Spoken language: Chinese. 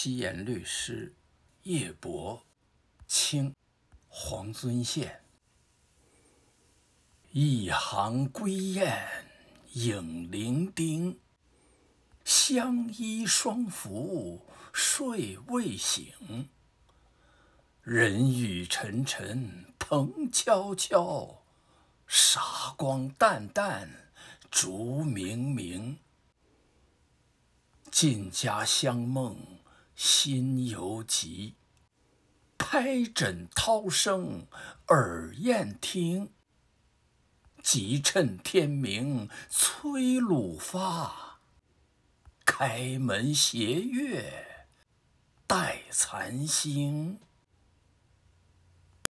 七言律诗《夜泊》，清·黄遵宪。一行归雁影零丁，相依双扶睡未醒。人语沉沉蓬悄悄，沙光淡淡烛明明。尽家乡梦。心犹急，拍枕涛声耳燕听。急趁天明催露发，开门斜月待残星。